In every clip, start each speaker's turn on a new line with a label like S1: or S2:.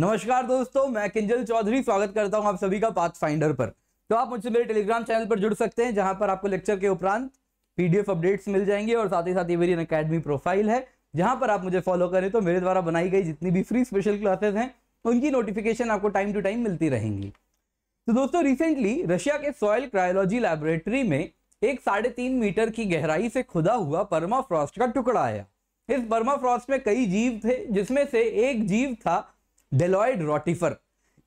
S1: नमस्कार दोस्तों मैं किंजल चौधरी स्वागत करता हूं आप सभी का पाथ फाइंडर पर तो आप मुझसे मेरे टेलीग्राम चैनल पर जुड़ सकते हैं जहां पर आपको लेक्चर के उपरांत पीडीएफ अपडेट्स मिल जाएंगे और साथ ही साथ ये मेरी अन अकेडमी प्रोफाइल है जहां पर आप मुझे फॉलो करें तो मेरे द्वारा बनाई गई जितनी भी फ्री स्पेशल क्लासेज हैं उनकी नोटिफिकेशन आपको टाइम टू टाइम मिलती रहेंगी तो दोस्तों रिसेंटली रशिया के सॉयल क्रायोलॉजी लैबोरेटरी में एक साढ़े तीन मीटर की गहराई से खुदा हुआ परमा फ्रॉस्ट का टुकड़ा आया इस बर्मा फ्रॉस्ट में कई जीव थे जिसमें से एक जीव था डेलॉयड रोटिफर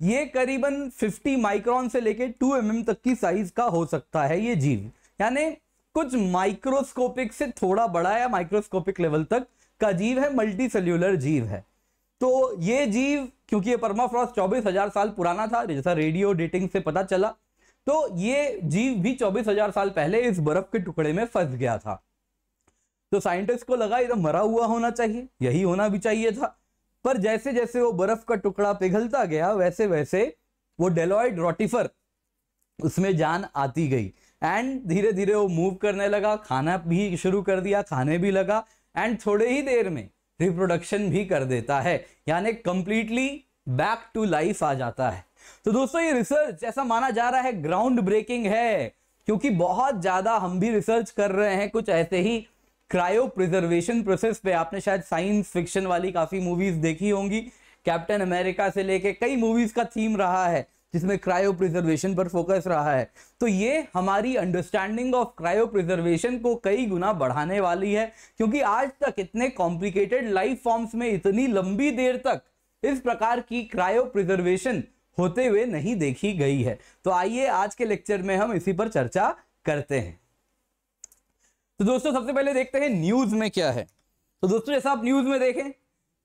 S1: ये करीबन 50 माइक्रोन से लेके 2 एम mm तक की साइज का हो सकता है ये जीव यानी कुछ माइक्रोस्कोपिक से थोड़ा बड़ा या माइक्रोस्कोपिक लेवल तक का जीव है मल्टी सेल्यूलर जीव है तो ये जीव क्योंकि ये परमाफ्रॉस्ट 24,000 साल पुराना था जैसा रेडियो डेटिंग से पता चला तो ये जीव भी 24,000 साल पहले इस बर्फ के टुकड़े में फंस गया था तो साइंटिस्ट को लगा ये तो मरा हुआ होना चाहिए यही होना भी चाहिए था पर जैसे जैसे वो बर्फ का टुकड़ा पिघलता गया वैसे वैसे वो डेलॉइड रोटिफर उसमें जान आती गई एंड धीरे धीरे वो मूव करने लगा खाना भी शुरू कर दिया खाने भी लगा एंड थोड़े ही देर में रिप्रोडक्शन भी कर देता है यानी कंप्लीटली बैक टू लाइफ आ जाता है तो दोस्तों ये रिसर्च ऐसा माना जा रहा है ग्राउंड ब्रेकिंग है क्योंकि बहुत ज़्यादा हम भी रिसर्च कर रहे हैं कुछ ऐसे ही क्रायो प्रिजर्वेशन प्रोसेस पे आपने शायद साइंस फिक्शन वाली काफ़ी मूवीज़ देखी होंगी कैप्टन अमेरिका से लेके कई मूवीज़ का थीम रहा है जिसमें क्रायो प्रिजर्वेशन पर फोकस रहा है तो ये हमारी अंडरस्टैंडिंग ऑफ क्रायो प्रिजर्वेशन को कई गुना बढ़ाने वाली है क्योंकि आज तक इतने कॉम्प्लिकेटेड लाइफ फॉर्म्स में इतनी लंबी देर तक इस प्रकार की क्रायो प्रिजर्वेशन होते हुए नहीं देखी गई है तो आइए आज के लेक्चर में हम इसी पर चर्चा करते हैं तो दोस्तों सबसे पहले देखते हैं न्यूज़ में क्या है तो दोस्तों जैसा आप न्यूज़ में देखें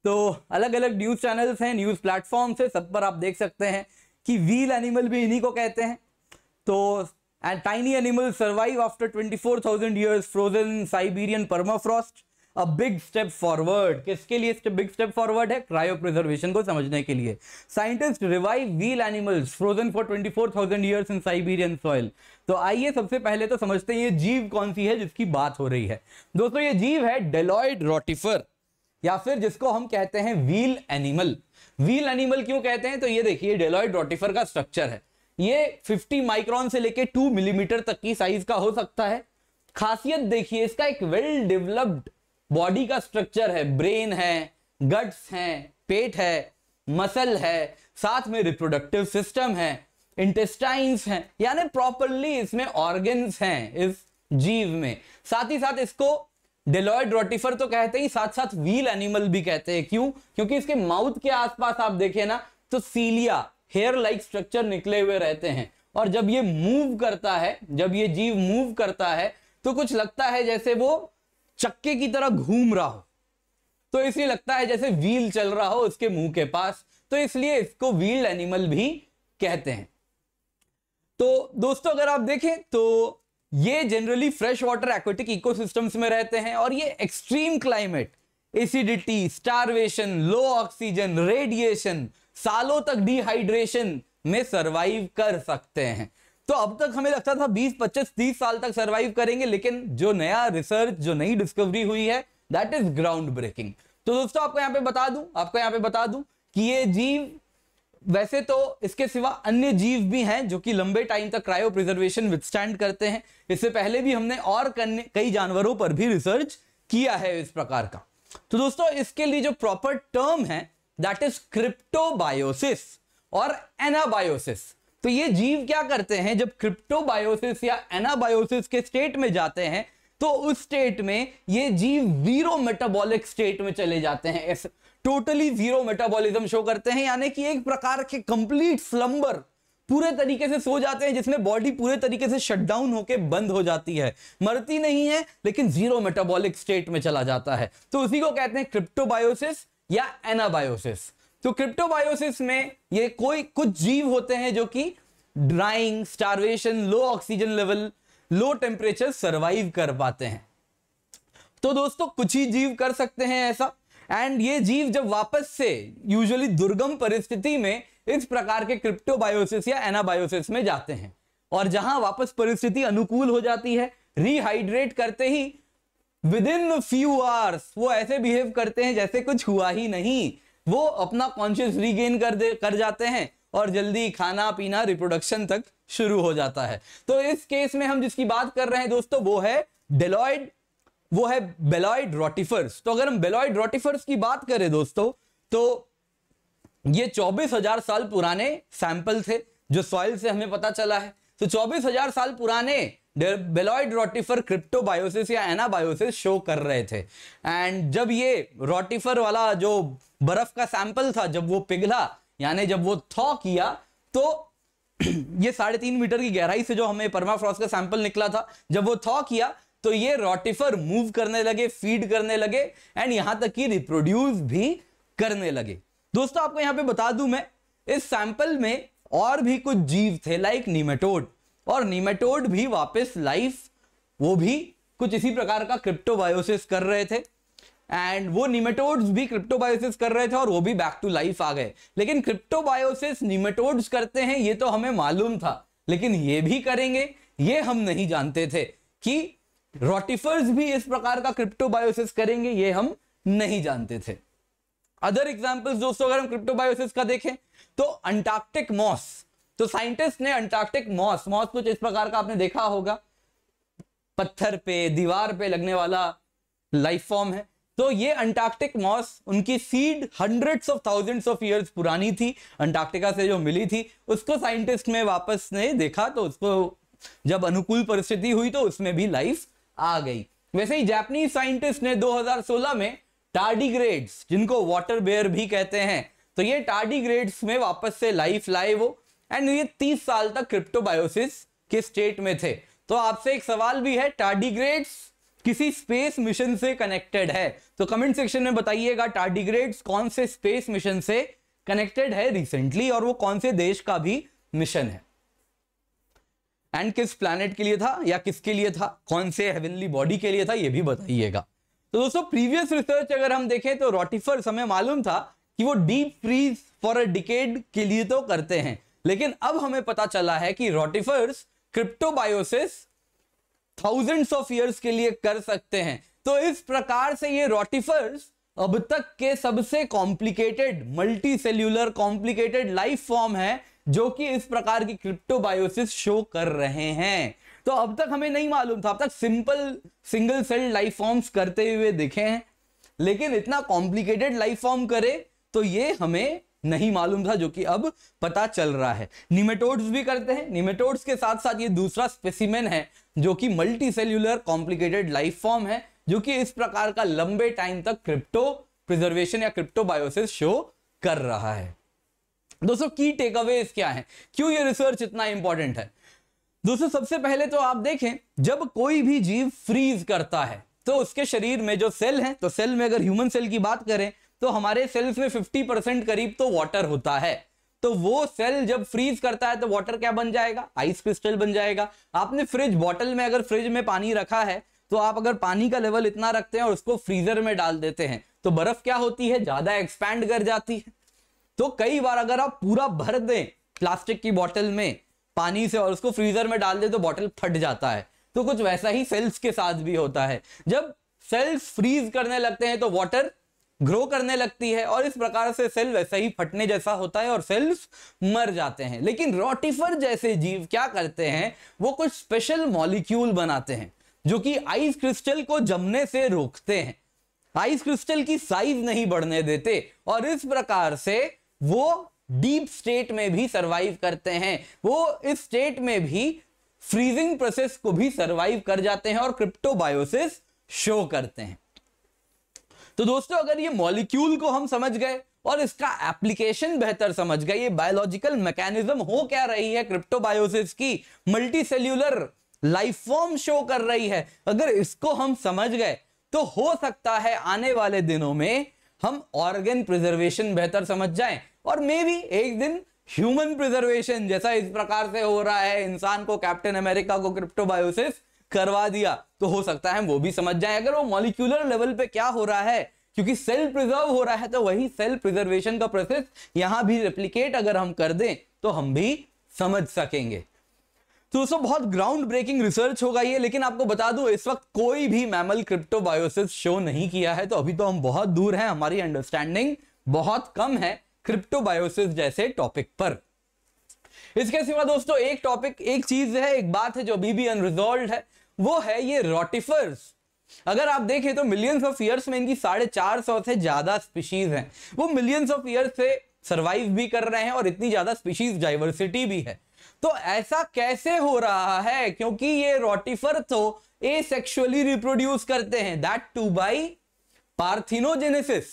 S1: तो अलग अलग न्यूज़ चैनल्स हैं न्यूज़ प्लेटफॉर्म है सब पर आप देख सकते हैं कि व्हील एनिमल भी इन्हीं को कहते हैं तो and tiny animal survive after twenty four thousand years frozen Siberian permafrost a big step forward किसके लिए बिग स्टेप फॉरवर्ड है क्रायो प्रिजर्वेशन को समझने के लिए scientist revive wheel animals frozen for 24,000 years in Siberian soil तो आइए सबसे पहले तो समझते हैं ये जीव कौन सी है जिसकी बात हो रही है दोस्तों ये जीव है डेलॉइड रोटिफर या फिर जिसको हम कहते हैं व्हील एनिमल व्हील एनिमल क्यों कहते हैं तो ये देखिए डेलॉइड रोटिफर का स्ट्रक्चर है ये 50 माइक्रॉन से लेके 2 मिलीमीटर तक की साइज का हो सकता है खासियत देखिए इसका एक वेल डेवलप्ड बॉडी का स्ट्रक्चर है ब्रेन है गट्स हैं पेट है मसल है साथ में रिप्रोडक्टिव सिस्टम है इंटेस्टाइन्स हैं यानी प्रॉपरली इसमें ऑर्गन्स हैं इस जीव में साथ ही साथ इसको डेलॉयड रोटिफर तो कहते ही साथ साथ व्हील एनिमल भी कहते हैं क्यों क्योंकि इसके माउथ के आसपास आप देखें ना तो सीलिया हेयर लाइक स्ट्रक्चर निकले हुए रहते हैं और जब ये मूव करता है जब ये जीव मूव करता है तो कुछ लगता है जैसे वो चक्के की तरह घूम रहा हो तो इसलिए लगता है जैसे व्हील चल रहा हो उसके मुंह के पास तो इसलिए इसको व्हील एनिमल भी कहते हैं तो दोस्तों अगर आप देखें तो ये generally fresh water aquatic ecosystems में रहते हैं और ये extreme climate acidity starvation low oxygen radiation सालों तक डिहाइड्रेशन में सरवाइव कर सकते हैं तो अब तक हमें लगता था 20, 25, 30 साल तक सरवाइव करेंगे लेकिन जो नया रिसर्च जो नई डिस्कवरी हुई है दैट इज ग्राउंड ब्रेकिंग तो दोस्तों आपको यहाँ पे बता दूं आपको यहाँ पे बता दूं कि ये जीव वैसे तो इसके सिवा अन्य जीव भी हैं जो कि लंबे टाइम तक क्रायो प्रिजर्वेशन विदस्टैंड करते हैं इससे पहले भी हमने और कई जानवरों पर भी रिसर्च किया है इस प्रकार का तो दोस्तों इसके लिए जो प्रॉपर टर्म है दैट इज क्रिप्टोबायोसिस और एनाबायोसिस तो ये जीव क्या करते हैं जब क्रिप्टोबायोसिस या एनाबायोसिस के स्टेट में जाते हैं तो उस स्टेट में ये जीव जीरो मेटाबॉलिक स्टेट में चले जाते हैं टोटली जीरो मेटाबॉलिज्म शो करते हैं यानी कि एक प्रकार के कंप्लीट स्लंबर पूरे तरीके से सो जाते हैं जिसमें बॉडी पूरे तरीके से शटडाउन होकर बंद हो जाती है मरती नहीं है लेकिन जीरो मेटाबॉलिक स्टेट में चला जाता है तो उसी को कहते हैं क्रिप्टोबायोसिस या एनाबायोसिस तो क्रिप्टोबायोसिस में ये कोई कुछ जीव होते हैं जो कि drying starvation low oxygen level low temperature survive कर पाते हैं तो दोस्तों कुछ ही जीव कर सकते हैं ऐसा एंड ये जीव जब वापस से यूजुअली दुर्गम परिस्थिति में इस प्रकार के क्रिप्टोबायोसिस या एनाबायोसिस में जाते हैं और जहां वापस परिस्थिति अनुकूल हो जाती है रिहाइड्रेट करते ही विद इन फ्यू आवर्स वो ऐसे बिहेव करते हैं जैसे कुछ हुआ ही नहीं वो अपना कॉन्शियस रीगेन कर दे कर जाते हैं और जल्दी खाना पीना रिप्रोडक्शन तक शुरू हो जाता है तो इस केस में हम जिसकी बात कर रहे हैं दोस्तों वो है डेलॉइड वो है बेलॉइड रोटिफर्स तो अगर हम बेलॉइड रोटिफर्स की बात करें दोस्तों तो ये चौबीस हजार साल पुराने सैंपल थे जो सॉइल से हमें पता चला है तो चौबीस हजार साल पुराने बेलॉइड रोटिफर क्रिप्टोबायोसिस या एनाबायोसिस शो कर रहे थे एंड जब ये रोटिफर वाला जो बर्फ का सैंपल था जब वो पिघला यानी जब वो थॉ किया तो ये साढ़े तीन मीटर की गहराई से जो हमें परमाफ्रॉस्ट का सैंपल निकला था जब वो थॉ किया तो ये रोटिफर मूव करने लगे फीड करने लगे एंड यहां तक कि रिप्रोड्यूस भी करने लगे दोस्तों आपको यहां पे बता दूं मैं इस सैंपल में और भी कुछ जीव थे लाइक नीमेटोड और निमेटोड भी वापस लाइफ वो भी कुछ इसी प्रकार का क्रिप्टोबायोसिस कर रहे थे एंड वो निमेटोड्स भी क्रिप्टोबायोसिस कर रहे थे और वो भी बैक टू लाइफ आ गए लेकिन क्रिप्टोबायोसिस निमेटोड्स करते हैं ये तो हमें मालूम था लेकिन ये भी करेंगे ये हम नहीं जानते थे कि रोटिफर्स भी इस प्रकार का क्रिप्टोबायोसिस करेंगे ये हम नहीं जानते थे अदर एग्जाम्पल्स दोस्तों अगर हम क्रिप्टोबायोसिस का देखें तो अंटार्कटिक मॉस तो साइंटिस्ट ने अंटार्कटिक मॉस मॉस कुछ इस प्रकार का आपने देखा होगा पत्थर पे दीवार पे लगने वाला लाइफ फॉर्म है तो ये अंटार्कटिक मॉस उनकी seed hundreds of thousands of years पुरानी थी अंटार्कटिका से जो मिली थी उसको साइंटिस्ट ने वापस ने देखा तो उसको जब अनुकूल परिस्थिति हुई तो उसमें भी लाइफ आ गई वैसे ही जैपनीज साइंटिस्ट ने 2016 में टार्डीग्रेड्स जिनको वाटर बेयर भी कहते हैं तो ये टार्डीग्रेड्स में वापस से लाइफ लाए वो एंड ये 30 साल तक क्रिप्टोबायोसिस के स्टेट में थे तो आपसे एक सवाल भी है टार्डीग्रेड्स किसी स्पेस मिशन से कनेक्टेड है तो कमेंट सेक्शन में बताइएगा टार्डिग्रेड कौन से स्पेस मिशन से कनेक्टेड है रिसेंटली और वो कौन से देश का भी मिशन है एंड किस प्लैनेट के लिए था या किसके लिए था कौन से हेवनली बॉडी के लिए था ये भी बताइएगा तो दोस्तों प्रीवियस रिसर्च अगर हम देखें तो रोटिफर समय मालूम था कि वो deep freeze for a decade के लिए तो करते हैं लेकिन अब हमें पता चला है कि rotifers cryptobiosis thousands of years के लिए कर सकते हैं तो इस प्रकार से ये रोटिफर्स अब तक के सबसे complicated multicellular complicated life form है जो कि इस प्रकार की क्रिप्टोबायोसिस शो कर रहे हैं तो अब तक हमें नहीं मालूम था अब तक simple single cell life forms करते हुए दिखे हैं लेकिन इतना कॉम्प्लिकेटेड लाइफ फॉर्म करे तो ये हमें नहीं मालूम था जो कि अब पता चल रहा है निमेटोड्स भी करते हैं निमेटोड्स के साथ साथ ये दूसरा स्पेसिमेन है जो कि multicellular complicated life form है जो कि इस प्रकार का लंबे टाइम तक क्रिप्टो प्रिजर्वेशन या क्रिप्टोबायोसिस शो कर रहा है दोस्तों की टेक अवे क्या है क्यों ये रिसर्च इतना इंपॉर्टेंट है दोस्तों सबसे पहले तो आप देखें जब कोई भी जीव फ्रीज करता है तो उसके शरीर में जो सेल है तो सेल में अगर ह्यूमन सेल की बात करें तो हमारे सेल्स में 50 परसेंट करीब तो वाटर होता है तो वो सेल जब फ्रीज करता है तो वाटर क्या बन जाएगा आइस क्रिस्टल बन जाएगा आपने फ्रिज बॉटल में अगर फ्रिज में पानी रखा है तो आप अगर पानी का लेवल इतना रखते हैं और उसको फ्रीजर में डाल देते हैं तो बर्फ क्या होती है ज्यादा एक्सपैंड कर जाती है तो कई बार अगर आप पूरा भर दें प्लास्टिक की बॉटल में पानी से और उसको फ्रीजर में डाल दें तो बॉटल फट जाता है तो कुछ वैसा ही सेल्स के साथ भी होता है जब सेल्स फ्रीज करने लगते हैं तो वाटर ग्रो करने लगती है और इस प्रकार से सेल वैसे ही फटने जैसा होता है और सेल्स मर जाते हैं लेकिन रोटिफर जैसे जीव क्या करते हैं वो कुछ स्पेशल मॉलिक्यूल बनाते हैं जो कि आइस क्रिस्टल को जमने से रोकते हैं आइस क्रिस्टल की साइज नहीं बढ़ने देते और इस प्रकार से वो डीप स्टेट में भी सर्वाइव करते हैं वो इस स्टेट में भी फ्रीजिंग प्रोसेस को भी सर्वाइव कर जाते हैं और क्रिप्टोबायोसिस शो करते हैं तो दोस्तों अगर ये मॉलिक्यूल को हम समझ गए और इसका एप्लीकेशन बेहतर समझ गए ये बायोलॉजिकल मैकेनिज्म हो क्या रही है क्रिप्टोबायोसिस की multicellular life form show कर रही है अगर इसको हम समझ गए तो हो सकता है आने वाले दिनों में हम ऑर्गेन प्रिजर्वेशन बेहतर समझ जाएं और मे भी एक दिन ह्यूमन प्रिजर्वेशन जैसा इस प्रकार से हो रहा है इंसान को कैप्टन अमेरिका को क्रिप्टोबायोसिस करवा दिया तो हो सकता है वो भी समझ जाए अगर वो मॉलिक्यूलर लेवल पे क्या हो रहा है क्योंकि सेल प्रिजर्व हो रहा है तो वही सेल प्रिजर्वेशन का प्रोसेस यहां भी रेप्लीकेट अगर हम कर दें तो हम भी समझ सकेंगे तो दोस्तों बहुत ग्राउंड ब्रेकिंग रिसर्च होगा ये लेकिन आपको बता दूं इस वक्त कोई भी मैमल क्रिप्टोबायोसिस शो नहीं किया है तो अभी तो हम बहुत दूर हैं हमारी अंडरस्टैंडिंग बहुत कम है क्रिप्टोबायोसिस जैसे टॉपिक पर इसके सिवा दोस्तों एक टॉपिक एक चीज है एक बात है जो अभी भी अनरिजॉल्व है वो है ये रोटिफर्स अगर आप देखें तो मिलियंस ऑफ ईयर्स में इनकी साढ़े चार सौ से ज्यादा स्पीशीज हैं वो मिलियंस ऑफ ईयर्स से सरवाइव भी कर रहे हैं और इतनी ज्यादा स्पीशीज डाइवर्सिटी भी है तो ऐसा कैसे हो रहा है क्योंकि ये रोटिफर तो ए सेक्शुअली रिप्रोड्यूस करते हैं दैट टू बाई पार्थिनोजेनेसिस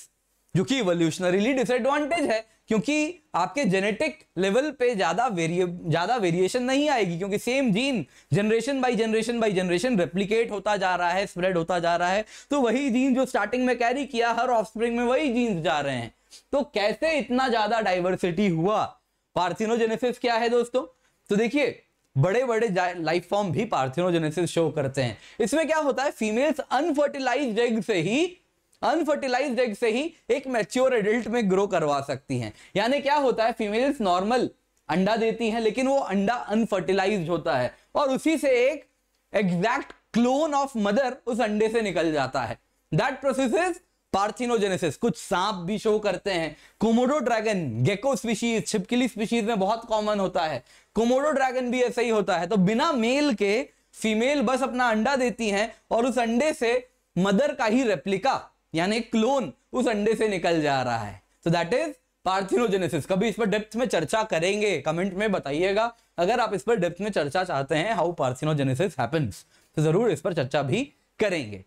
S1: जो कि इवोल्यूशनरीली डिसएडवांटेज है क्योंकि आपके जेनेटिक लेवल पे ज्यादा वेरिए ज्यादा वेरिएशन नहीं आएगी क्योंकि same gene generation by generation by generation replicate होता जा रहा है स्प्रेड होता जा रहा है तो वही जीन जो स्टार्टिंग में कैरी किया हर ऑफस्प्रिंग में वही जीन्स जा रहे हैं तो कैसे इतना ज्यादा डाइवर्सिटी हुआ पार्थिनोजेनेसिस क्या है दोस्तों तो देखिए बड़े बड़े लाइफ फॉर्म भी पार्थिनोजेनेसिस शो करते हैं इसमें क्या होता है फीमेल्स अनफर्टिलाइज्ड एग से ही अनफर्टिलाइज एग से ही एक मैच्योर एडल्ट में ग्रो करवा सकती हैं यानी क्या होता है फीमेल्स नॉर्मल अंडा देती हैं लेकिन वो अंडा अनफर्टिलाइज होता है और उसी से एक एग्जैक्ट क्लोन ऑफ मदर उस अंडे से निकल जाता है दैट प्रोसेस इज पार्थिनोजेनेसिस कुछ सांप भी शो करते हैं कोमोडो ड्रैगन गेको स्पीशीज छिपकली स्पीशीज में बहुत कॉमन होता है कोमोडो ड्रैगन भी ऐसा ही होता है तो बिना मेल के फीमेल बस अपना अंडा देती हैं और उस अंडे से मदर का ही रेप्लिका यानी क्लोन उस अंडे से निकल जा रहा है सो दैट इज पार्थिनोजेनेसिस कभी इस पर डेप्थ में चर्चा करेंगे कमेंट में बताइएगा अगर आप इस पर डेप्थ में चर्चा चाहते हैं हाउ पार्थिनोजेनेसिस हैपेंस तो जरूर इस पर चर्चा भी करेंगे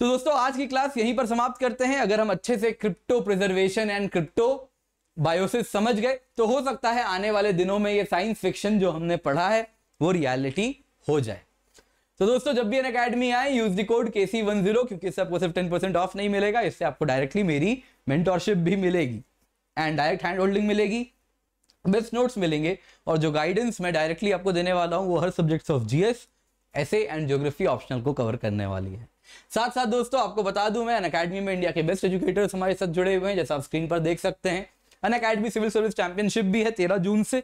S1: तो दोस्तों आज की क्लास यहीं पर समाप्त करते हैं अगर हम अच्छे से crypto preservation and cryptobiosis समझ गए तो हो सकता है आने वाले दिनों में ये साइंस फिक्शन जो हमने पढ़ा है वो रियलिटी हो जाए तो दोस्तों जब भी एन अकेडमी आए use the code K C one zero क्योंकि इससे आपको सिर्फ टेन परसेंट ऑफ नहीं मिलेगा इससे आपको डायरेक्टली मेरी मेंटोरशिप भी मिलेगी एंड डायरेक्ट हैंड होल्डिंग मिलेगी बेस्ट नोट्स मिलेंगे और जो गाइडेंस मैं डायरेक्टली आपको देने वाला हूँ वो हर subjects of GS essay and geography optional को कवर करने वाली है साथ साथ दोस्तों आपको बता दूं मैं अन अकेडमी में इंडिया के बेस्ट एजुकेटर्स हमारे साथ जुड़े हुए हैं जैसा आप स्क्रीन पर देख सकते हैं Unacademy civil service championship भी है तेरह जून से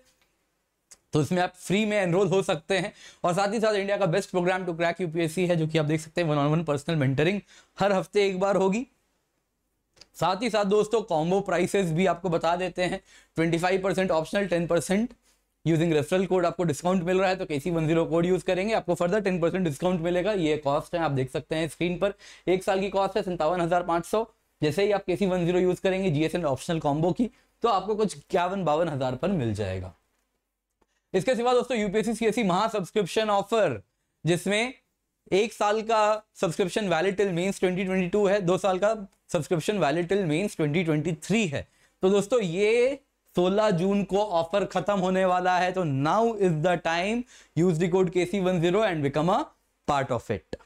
S1: तो इसमें आप फ्री में एनरोल हो सकते हैं और साथ ही साथ इंडिया का best program to crack UPSC है जो कि आप देख सकते हैं one on one personal mentoring हर हफ्ते एक बार होगी साथ ही साथ दोस्तों कॉम्बो प्राइसेस भी आपको बता देते हैं five percent optional ten percent using referral code आपको डिस्काउंट मिल रहा है तो KC one zero code use करेंगे आपको फर्दर टेन परसेंट डिस्काउंट मिलेगा ये कॉस्ट है आप देख सकते हैं स्क्रीन पर एक साल की कॉस्ट है संतावन हजार पांच सौ जैसे ही आप केसी वन जीरो यूज करेंगे जीएसएन ऑप्शनल कॉम्बो की तो आपको कुछ इक्यावन बावन हजार पर मिल जाएगा इसके सिवा दोस्तों यूपीएससी सीएससी महा सब्सक्रिप्शन ऑफर जिसमें एक साल का सब्सक्रिप्शन वैलिड टिल मेंस 2022 है दो साल का सब्सक्रिप्शन वैलिड टिल मेंस 2023 है तो दोस्तों ये 16 जून को ऑफर खत्म होने वाला है तो now is the time use the code K C one zero and become a part of it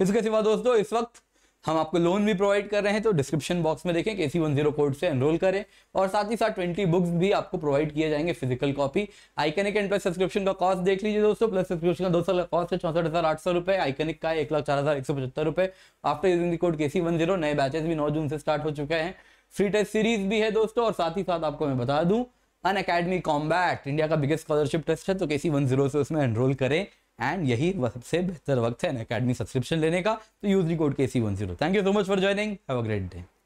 S1: इसके सिवा दोस्तों इस वक्त हम आपको लोन भी प्रोवाइड कर रहे हैं तो डिस्क्रिप्शन बॉक्स में देखें K C one zero code से एनरोल करें और साथ ही साथ ट्वेंटी बुक्स भी आपको प्रोवाइड किए जाएंगे physical copy Iconic and Plus subscription का कॉस्ट देख लीजिए दोस्तों प्लस सब्सक्रिप्शन का दो साल का कॉस्ट है चौसठ हज़ार आठ सौ रुपये आइकनिक का एक लाख चार हज़ार एक सौ पचहत्तर रुपये after using code K C one zero नए बैचेस भी नौ जून से स्टार्ट हो चुके हैं फ्री टेस्ट सीरीज भी है दोस्तों और साथ ही साथ आपको मैं बता दूं अन अकेडमी कॉम्बैट इंडिया का बिगेस्ट स्कॉलरशिप टेस्ट है तो के सी वन जीरो से उसमें एनरोल करें एंड यही सबसे बेहतर वक्त है अकेडमी सब्सक्रिप्शन लेने का तो use record code K C one zero thank you so much for joining have a great day